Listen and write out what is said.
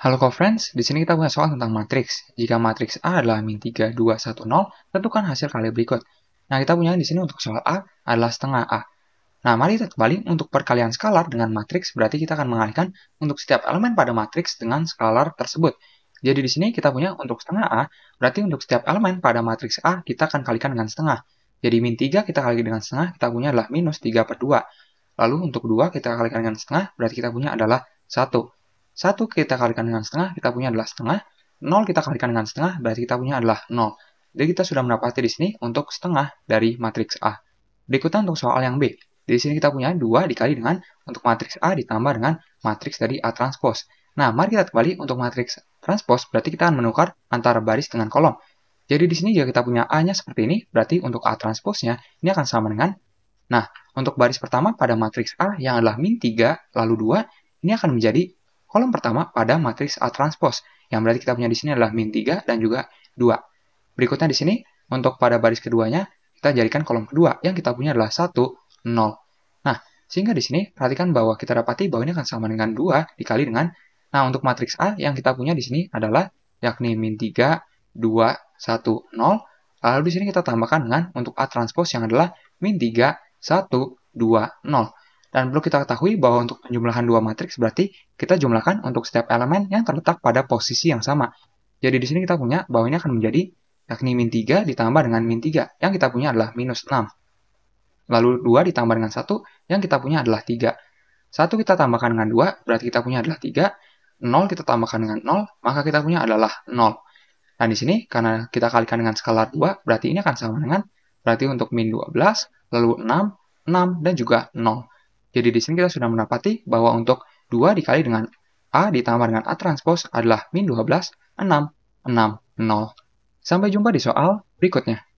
Halo co-friends, di sini kita punya soal tentang matriks. Jika matriks A adalah min 3, 2, 1, 0, tentukan hasil kali berikut. Nah, kita punya di sini untuk soal A adalah setengah A. Nah, mari kita kembali untuk perkalian skalar dengan matriks, berarti kita akan mengalihkan untuk setiap elemen pada matriks dengan skalar tersebut. Jadi di sini kita punya untuk setengah A, berarti untuk setiap elemen pada matriks A kita akan kalikan dengan setengah. Jadi min 3 kita kali dengan setengah, kita punya adalah minus 3 per 2. Lalu untuk 2 kita kalikan dengan setengah, berarti kita punya adalah 1. 1 kita kalikan dengan setengah, kita punya adalah setengah. 0 kita kalikan dengan setengah, berarti kita punya adalah 0. Jadi kita sudah mendapati di sini untuk setengah dari matriks A. Berikutnya untuk soal yang B. Di sini kita punya 2 dikali dengan untuk matriks A ditambah dengan matriks dari A transpose. Nah, mari kita kembali untuk matriks transpose, berarti kita akan menukar antara baris dengan kolom. Jadi di sini jika kita punya A-nya seperti ini, berarti untuk A transpose nya ini akan sama dengan Nah, untuk baris pertama pada matriks A yang adalah min 3 lalu 2, ini akan menjadi Kolom pertama pada matriks A transpose, yang berarti kita punya di sini adalah min 3 dan juga 2. Berikutnya di sini, untuk pada baris keduanya, kita jadikan kolom kedua, yang kita punya adalah 1, 0. Nah, sehingga di sini, perhatikan bahwa kita dapati bahwa ini akan sama dengan 2 dikali dengan, nah untuk matriks A, yang kita punya di sini adalah, yakni min 3, 2, 1, 0, lalu di sini kita tambahkan dengan untuk A transpose yang adalah min 3, 1, 2, 0. Dan perlu kita ketahui bahwa untuk penjumlahan dua matriks berarti kita jumlahkan untuk setiap elemen yang terletak pada posisi yang sama. Jadi di sini kita punya bahwa ini akan menjadi yakni min 3 ditambah dengan min 3. Yang kita punya adalah minus 6. Lalu 2 ditambah dengan 1, yang kita punya adalah 3. 1 kita tambahkan dengan 2, berarti kita punya adalah 3. 0 kita tambahkan dengan 0, maka kita punya adalah 0. Nah, di sini karena kita kalikan dengan skala 2, berarti ini akan sama dengan berarti untuk min 12, lalu 6, 6, dan juga 0. Jadi di sini kita sudah mendapati bahwa untuk 2 dikali dengan A ditambah dengan A transpose adalah min 12, 6, 6, 0. Sampai jumpa di soal berikutnya.